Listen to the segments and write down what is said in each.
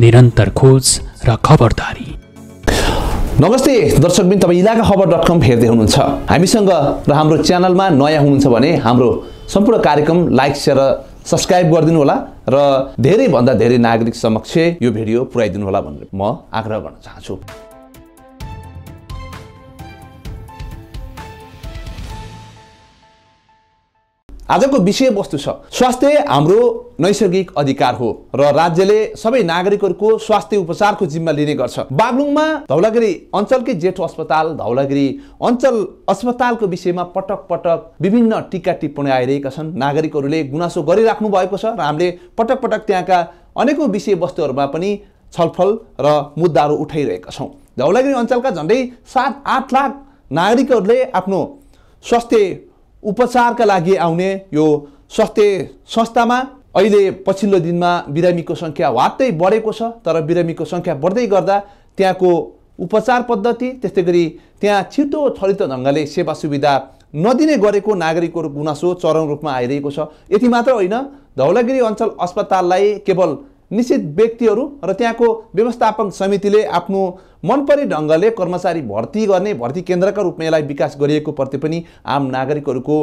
निरन्तर खोज र खबरदारी नमस्ते दर्शकबिन तपाईँ इलाका खबर डट कम हेर्दै हुनुहुन्छ हामीसँग र हाम्रो च्यानलमा नयाँ हुनुहुन्छ भने हाम्रो सम्पूर्ण कार्यक्रम लाइक सेयर सब्सक्राइब गरिदिनु होला र धेरैभन्दा धेरै नागरिक समक्ष यो भिडियो पुऱ्याइदिनु होला भनेर म आग्रह गर्न चाहन्छु आजको विषयवस्तु छ स्वास्थ्य हाम्रो नैसर्गिक अधिकार हो र राज्यले सबै नागरिकहरूको स्वास्थ्य उपचारको जिम्मा लिने गर्छ बागलुङमा धौलागिरी अञ्चलकै जेठो अस्पताल धौलागिरी अञ्चल अस्पतालको विषयमा पटक पटक विभिन्न टिका टिप्पणी आइरहेका छन् नागरिकहरूले गुनासो गरिराख्नु भएको छ र हामीले पटक पटक त्यहाँका अनेकौँ विषयवस्तुहरूमा पनि छलफल र मुद्दाहरू उठाइरहेका छौँ धौलागिरी अञ्चलका झन्डै सात आठ लाख नागरिकहरूले आफ्नो स्वास्थ्य उपचारका लागि आउने यो स्वास्थ्य संस्थामा अहिले पछिल्लो दिनमा बिरामीको सङ्ख्या वात्तै बढेको छ तर बिरामीको सङ्ख्या बढ्दै गर्दा त्यहाँको उपचार पद्धति त्यस्तै गरी त्यहाँ छिटो छरितो ढङ्गले सेवा सुविधा नदिने गरेको नागरिकको गुनासो चरम रूपमा आइरहेको छ यति मात्र होइन धौलागिरी अञ्चल अस्पताललाई केवल निश्चित व्यक्तिहरू र त्यहाँको व्यवस्थापन समितिले आफ्नो मनपरी ढङ्गले कर्मचारी भर्ती गर्ने भर्ती केन्द्रका रूपमा यसलाई विकास गरिएको प्रति पनि आम नागरिकहरूको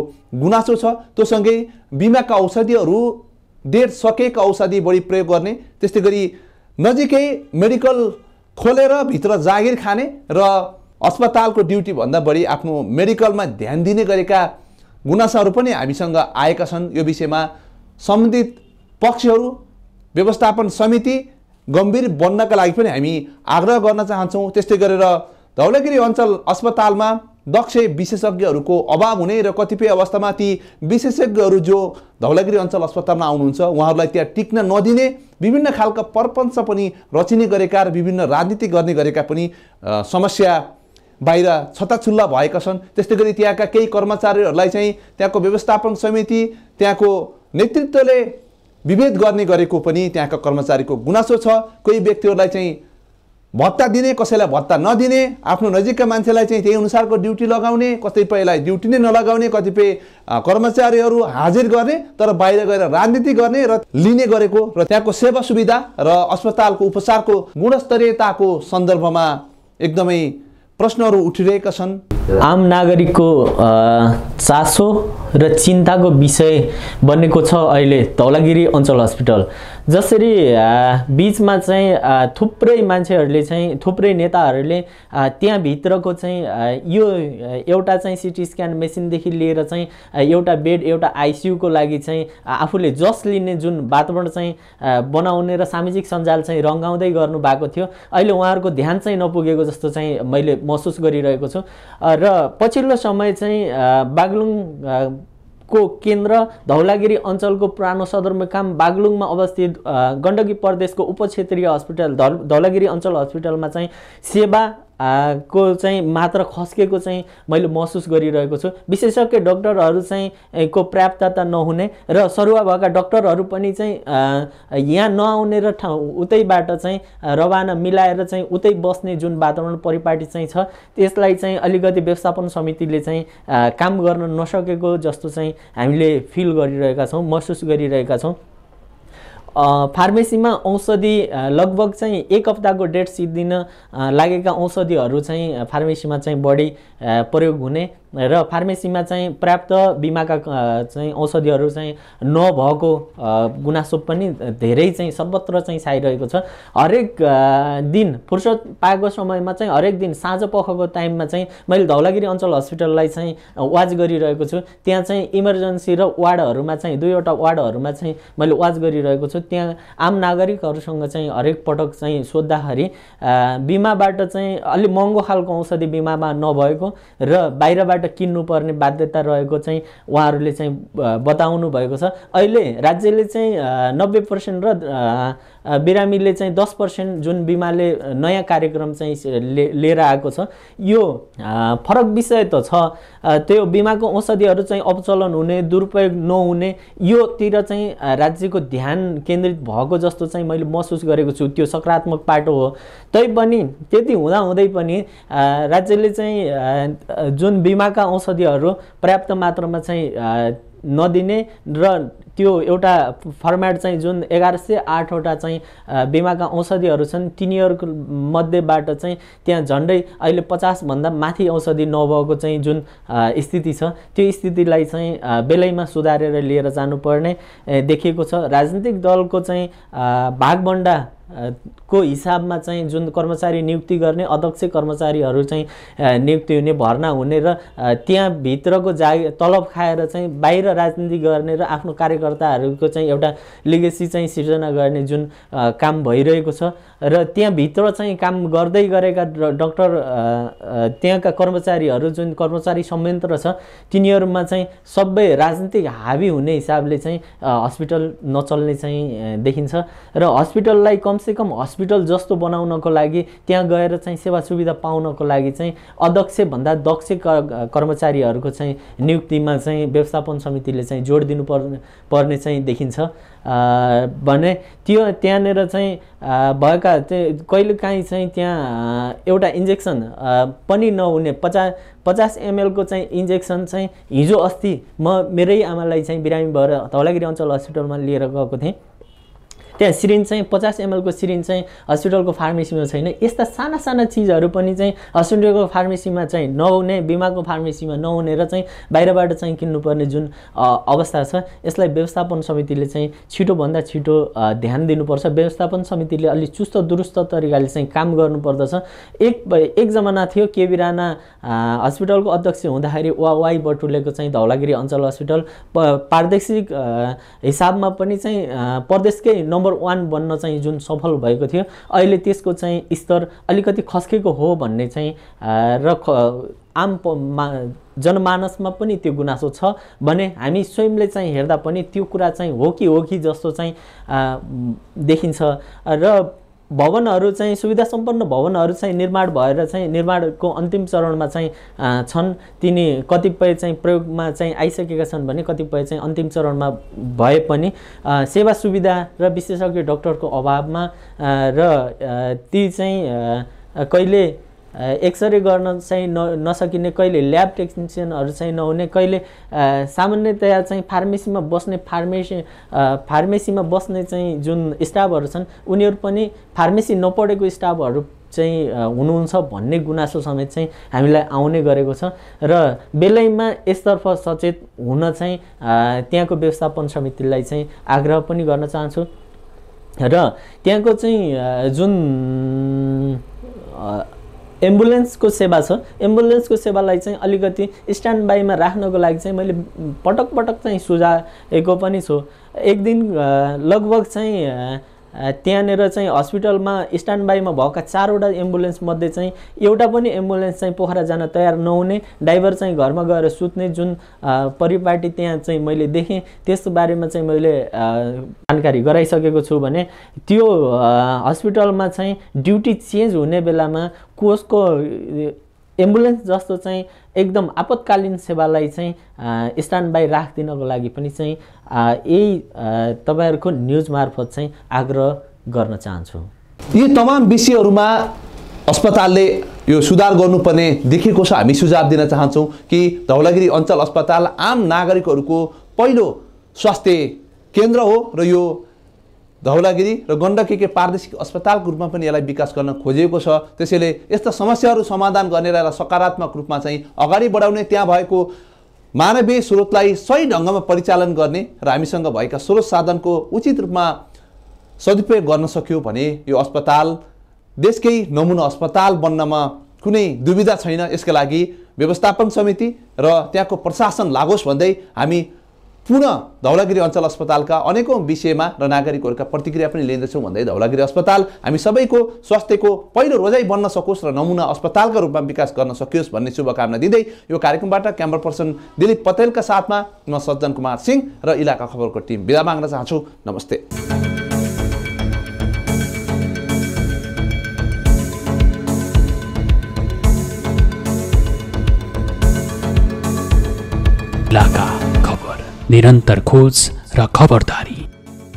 गुनासो छ त्योसँगै बिमाका औषधिहरू डेट सकेका औषधि बढी प्रयोग गर्ने त्यस्तै गरी नजिकै मेडिकल खोलेर भित्र जागिर खाने र अस्पतालको ड्युटीभन्दा बढी आफ्नो मेडिकलमा ध्यान दिने गरेका गुनासाहरू पनि हामीसँग आएका छन् यो विषयमा सम्बन्धित पक्षहरू व्यवस्थापन समिति गम्भीर बन्नका लागि पनि हामी आग्रह गर्न चाहन्छौँ त्यस्तै गरेर धौलागिरी अञ्चल अस्पतालमा दक्ष विशेषज्ञहरूको अभाव हुने र कतिपय अवस्थामा ती विशेषज्ञहरू जो धौलागिरी अञ्चल अस्पतालमा आउनुहुन्छ उहाँहरूलाई त्यहाँ टिक्न नदिने विभिन्न खालका परपञ्च पनि रचिने गरेका र विभिन्न राजनीति गर्ने गरेका पनि समस्या बाहिर छताछुल्ला भएका छन् त्यस्तै गरी त्यहाँका केही कर्मचारीहरूलाई चाहिँ त्यहाँको व्यवस्थापन समिति त्यहाँको नेतृत्वले विभेद गर्ने गरेको पनि त्यहाँका कर्मचारीको गुनासो छ कोही व्यक्तिहरूलाई चाहिँ भत्ता दिने कसैलाई भत्ता नदिने आफ्नो नजिकका मान्छेलाई चाहिँ त्यही अनुसारको ड्युटी लगाउने कतिपयलाई ड्युटी नै नलगाउने कतिपय कर्मचारीहरू हाजिर गर्ने तर बाहिर गएर राजनीति गर्ने र लिने गरेको र त्यहाँको सेवा सुविधा र अस्पतालको उपचारको गुणस्तरीयताको सन्दर्भमा एकदमै प्रश्नहरू उठिरहेका छन् आम नागरिकको चासो र चिन्ताको विषय बनेको छ अहिले धौलागिरी अञ्चल हस्पिटल जसरी बिचमा चाहिँ थुप्रै मान्छेहरूले चाहिँ थुप्रै नेताहरूले त्यहाँभित्रको चाहिँ यो एउटा चाहिँ सिटी स्क्यान मेसिनदेखि लिएर चाहिँ एउटा बेड एउटा आइसियुको लागि चाहिँ आफूले जस लिने जुन वातावरण चाहिँ बनाउने र सामाजिक सञ्जाल चाहिँ रङ्गाउँदै गर्नु भएको थियो अहिले उहाँहरूको ध्यान चाहिँ नपुगेको जस्तो चाहिँ मैले महसुस गरिरहेको छु र पछिल्लो समय चाहिँ बागलुङ को केन्द्र धौलागिरी अञ्चलको पुरानो सदरमुकाम बागलुङमा अवस्थित गण्डकी प्रदेशको उपक्षेत्रीय हस्पिटल धौलागिरी अञ्चल हस्पिटलमा चाहिँ सेवा को चाहिँ मात्र खस्केको चाहिँ मैले महसुस गरिरहेको छु विशेषज्ञ डक्टरहरू चाहिँ को प्राप्तता नहुने र सरुवा भएका डक्टरहरू पनि चाहिँ यहाँ नआउने र ठाउँ उतैबाट चाहिँ रवाना मिलाएर चाहिँ उतै बस्ने जुन वातावरण परिपाटी चाहिँ छ त्यसलाई चाहिँ अलिकति व्यवस्थापन समितिले चाहिँ काम गर्न नसकेको जस्तो चाहिँ हामीले फिल गरिरहेका छौँ महसुस गरिरहेका छौँ फार्मेसीमा औषधि लगभग चाहिँ एक हप्ताको डेट सिद्धिन लागेका औषधिहरू चाहिँ फार्मेसीमा चाहिँ बढी प्रयोग हुने र फार्मेसीमा चाहिँ पर्याप्त बिमाका चाहिँ औषधिहरू चाहिँ नभएको गुनासो पनि धेरै चाहिँ सर्वत्र चाहिँ छाइरहेको छ हरेक दिन फुर्सद पाएको समयमा चाहिँ हरेक दिन साँझ पखको टाइममा चाहिँ मैले धौलागिरी अञ्चल हस्पिटललाई चाहिँ वाच गरिरहेको छु त्यहाँ चाहिँ इमर्जेन्सी र वार्डहरूमा चाहिँ दुईवटा वार्डहरूमा चाहिँ मैले वाच गरिरहेको छु त्यहाँ आम नागरिकहरूसँग चाहिँ हरेक पटक चाहिँ सोद्धाखेरि बिमाबाट चाहिँ अलिक महँगो खालको औषधि बिमामा नभएको र बाहिरबाट किन्नुपर्ने बाध्यता रहेको चाहिँ उहाँहरूले चाहिँ बताउनु भएको छ अहिले राज्यले चाहिँ नब्बे पर्सेन्ट र बिरामीले चाहिँ दस पर्सेन्ट जुन बिमाले नयाँ कार्यक्रम चाहिँ लिएर आएको छ यो फरक विषय त छ त्यो बिमाको औषधिहरू चाहिँ अपचलन हुने दुरुपयोग नहुने योतिर चाहिँ राज्यको ध्यान केन्द्रित भएको जस्तो चाहिँ मैले महसुस गरेको छु त्यो सकारात्मक पाटो हो तैपनि त्यति हुँदाहुँदै पनि राज्यले चाहिँ जुन बिमाका औषधिहरू पर्याप्त मात्रामा चाहिँ नदिने र त्यो एउटा फर्म्याट चाहिँ जुन एघार सय आठवटा चाहिँ बिमाका औषधिहरू छन् तिनीहरूको मध्येबाट चाहिँ त्यहाँ झन्डै अहिले पचासभन्दा माथि औषधि नभएको चाहिँ जुन स्थिति छ त्यो स्थितिलाई चाहिँ बेलैमा सुधारेर लिएर जानुपर्ने देखिएको छ राजनीतिक दलको चाहिँ भागभन्डा को हिसाबमा चाहिँ जुन कर्मचारी नियुक्ति गर्ने अध्यक्ष कर्मचारीहरू चाहिँ नियुक्ति हुने भर्ना हुने र त्यहाँभित्रको जाग तलब खाएर चाहिँ बाहिर राजनीति गर्ने र आफ्नो कार्यकर्ताहरूको चाहिँ एउटा लिगेसी चाहिँ सिर्जना गर्ने जुन काम भइरहेको छ र त्यहाँभित्र चाहिँ काम गर्दै गरेका डक्टर त्यहाँका कर्मचारीहरू जुन कर्मचारी संयन्त्र छ तिनीहरूमा चाहिँ सबै राजनीतिक हावी हुने हिसाबले चाहिँ हस्पिटल नचल्ने चाहिँ देखिन्छ र हस्पिटललाई कम कमसेकम हस्पिटल जस्तो बनाउनको लागि त्यहाँ गएर चाहिँ सेवा सुविधा पाउनको लागि चाहिँ अध्यक्षभन्दा दक्ष कर्मचारीहरूको चाहिँ नियुक्तिमा चाहिँ व्यवस्थापन समितिले चाहिँ जोड दिनु पर्ने चाहिँ देखिन्छ भने त्यो त्यहाँनिर चाहिँ भएका चाहिँ कहिलेकाहीँ चाहिँ त्यहाँ एउटा इन्जेक्सन पनि नहुने पचास पचास एमएलको चाहिँ इन्जेक्सन चाहिँ हिजो अस्ति म मेरै आमालाई चाहिँ बिरामी भएर धौलागिरी अञ्चल हस्पिटलमा लिएर गएको थिएँ त्यहाँ सिरिन चाहिँ पचास एमएलको सिरिन चाहिँ हस्पिटलको फार्मेसीमा छैन यस्ता साना साना चिजहरू पनि चाहिँ हस्पिटलको फार्मेसीमा चाहिँ नहुने बिमाको फार्मेसीमा नहुने र चाहिँ बाहिरबाट चाहिँ किन्नुपर्ने जुन अवस्था छ यसलाई व्यवस्थापन समितिले चाहिँ छिटोभन्दा छिटो ध्यान दिनुपर्छ व्यवस्थापन समितिले अलिक चुस्त दुरुस्त तरिकाले चाहिँ काम गर्नुपर्दछ एक एक जमाना थियो केबी राणा हस्पिटलको अध्यक्ष हुँदाखेरि वा वाई बटुलेको चाहिँ धौलागिरी अञ्चल हस्पिटल प प्रादेशिक हिसाबमा पनि चाहिँ प्रदेशकै नम्बर नम्बर वान बन्न चाहिँ जुन सफल भएको थियो अहिले त्यसको चाहिँ स्तर अलिकति खस्केको हो भन्ने चाहिँ र आम मा जनमानसमा पनि त्यो गुनासो छ भने हामी स्वयंले चाहिँ हेर्दा पनि त्यो कुरा चाहिँ हो कि हो कि जस्तो चाहिँ देखिन्छ र भवनहरू चाहिँ सुविधा सम्पन्न भवनहरू चाहिँ निर्माण भएर चाहिँ निर्माणको अन्तिम चरणमा चाहिँ छन् तिनी कतिपय चाहिँ प्रयोगमा चाहिँ आइसकेका छन् भने कतिपय चाहिँ अन्तिम चरणमा भए पनि सेवा सुविधा र विशेषज्ञ डक्टरको अभावमा र ती चाहिँ कहिले एक्सरे गर्न चाहिँ न नसकिने कहिले ल्याब टेक्निसियनहरू चाहिँ नहुने कहिले सामान्यतया चाहिँ फार्मेसीमा बस्ने फार्मेसी फार्मेसीमा बस्ने चाहिँ जुन स्टाफहरू छन् उनीहरू पनि फार्मेसी नपढेको स्टाफहरू चाहिँ हुनुहुन्छ भन्ने गुनासो समेत चाहिँ हामीलाई आउने गरेको छ र बेलैमा यसतर्फ सचेत हुन चाहिँ त्यहाँको व्यवस्थापन समितिलाई चाहिँ आग्रह पनि गर्न चाहन्छु र त्यहाँको चाहिँ जुन एम्बुलेन्सको सेवा छ एम्बुलेन्सको सेवालाई चाहिँ अलिकति स्ट्यान्ड बाईमा राख्नको लागि चाहिँ मैले पटक पटक चाहिँ सुझाएको पनि छु एक दिन लगभग चाहिँ त्यहाँनिर चाहिँ हस्पिटलमा स्ट्यान्ड बाईमा भएका चारवटा एम्बुलेन्समध्ये चाहिँ एउटा पनि एम्बुलेन्स चाहिँ पोखरा जान तयार नहुने ड्राइभर चाहिँ घरमा गएर सुत्ने जुन परिपाटी त्यहाँ चाहिँ मैले देखेँ त्यसको बारेमा चाहिँ मैले जानकारी गराइसकेको छु भने त्यो हस्पिटलमा चाहिँ ड्युटी चेन्ज हुने बेलामा कसको एम्बुलेन्स जस्तो चाहिँ एकदम आपतकालीन सेवालाई चाहिँ स्ट्यान्ड बाई राखिदिनको लागि पनि चाहिँ यही तपाईँहरूको न्युज मार्फत चाहिँ आग्रह गर्न चाहन्छु यी तमाम विषयहरूमा अस्पतालले यो सुधार गर्नुपर्ने देखेको छ हामी सुझाव दिन चाहन्छौँ कि धौलागिरी अञ्चल अस्पताल आम नागरिकहरूको पहिलो स्वास्थ्य केन्द्र हो र यो धौलागिरी र के प्रादेशिक अस्पतालको रूपमा पनि यसलाई विकास गर्न खोजिएको छ त्यसैले यस्ता समस्याहरू समाधान गर्ने र यसलाई सकारात्मक रूपमा चाहिँ अगाडि बढाउने त्यहाँ भएको मानवीय स्रोतलाई सही ढङ्गमा परिचालन गर्ने र हामीसँग भएका स्रोत साधनको उचित रूपमा सदुपयोग गर्न सक्यो भने यो अस्पताल देशकै नमुना अस्पताल बन्नमा कुनै दुविधा छैन यसका लागि व्यवस्थापन समिति र त्यहाँको प्रशासन लागोस् भन्दै हामी पुनः धौलागिरी अञ्चल अस्पतालका अनेकौँ विषयमा र नागरिकहरूका प्रतिक्रिया पनि लिँदैछौँ भन्दै धौलागिरी अस्पताल हामी सबैको स्वास्थ्यको पहिलो रोजाइ बन्न सकोस् र नमुना अस्पतालका रूपमा विकास गर्न सकियोस् भन्ने शुभकामना दिँदै यो कार्यक्रमबाट क्यामरा पर्सन दिलीप पटेलका साथमा म सज्जन कुमार सिंह र इलाका खबरको टिम बिदा माग्न चाहन्छु नमस्ते निरन्तर खोज र खबरदारी